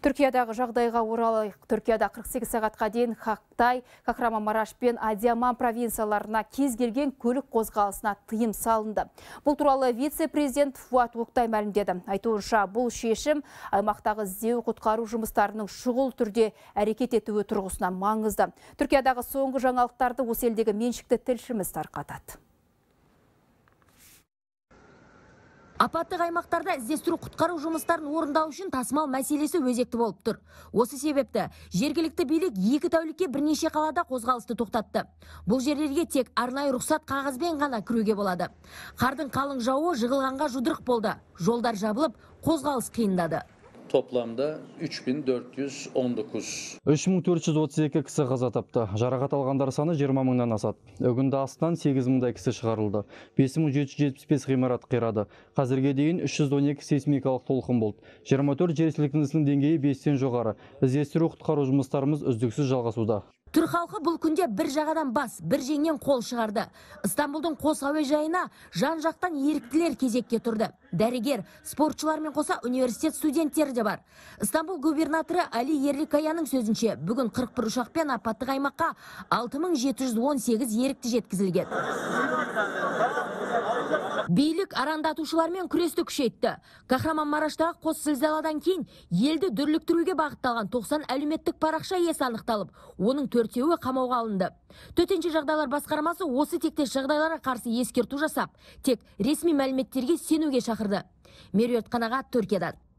Түркиядағы жағдайға оралы, Түркияда 48 сағатқа дейін Хақтай, Кахрама Мараш пен Адиаман провинцияларына кез көлік қозғалысына тыйым салынды. Бұл туралы вице-президент Фуат Оқтай мәлімдеді. Айтуынша бұл шешім аймақтағы іздеу құтқару жұмыстарының шұғыл түрде әрекет етуі тұрғысынан маңызды. Түркиядағы соңғы жаңалықтарды осы елдегі меншікті тілшіміз тарқатады. апаттық аймақтарда іздестіру құтқару жұмыстарын орындау үшін тасымал мәселесі өзекті болып тұр осы себепті жергілікті билік екі тәулікке бірнеше қалада қозғалысты тоқтатты бұл жерлерге тек арнайы рұқсат қағазбен ғана кіруге болады қардың қалың жауы жығылғанға жұдырық болды жолдар жабылып қозғалыс қиындады топламда 3419. 3432 кісі қаза тапты. Жарақат алғандар саны 20 мыңнан асады. Бүгінде астынан 8 мыңдай кісі шығарылды. 5775 ғимарат қирады. Қазірге дейін 312 сейсмикалық толқын болды. 24 жер сілкінісінің деңгейі 5-тен жоғары. Іздестіру құтқару жұмыстарымыз үздіксіз жалғасуда түр халқы бұл күнде бір жағадан бас бір жеңнен қол шығарды ыстанбұлдың қос әуежайына жан жақтан еріктілер кезекке тұрды дәрігер спортшылармен қоса университет студенттері де бар ыстанбұл губернаторы Али ерликаяның сөзінше бүгін 41 ұшақпен апаттық аймаққа 6718 ерікті жеткізілген Билік арандатушылармен күресті күшейтті. мараштағы қос зілзаладан кейін елді дүрліктіруге бағытталған 90 әлеуметтік парақша иесі анықталып, оның төртеуі қамауға алынды. Төтенше жағдайлар басқармасы осы текте жағдайларға қарсы ескерту жасап, тек ресми мәліметтерге сенуге шақырды. Меруерт Қанағат Түркиядан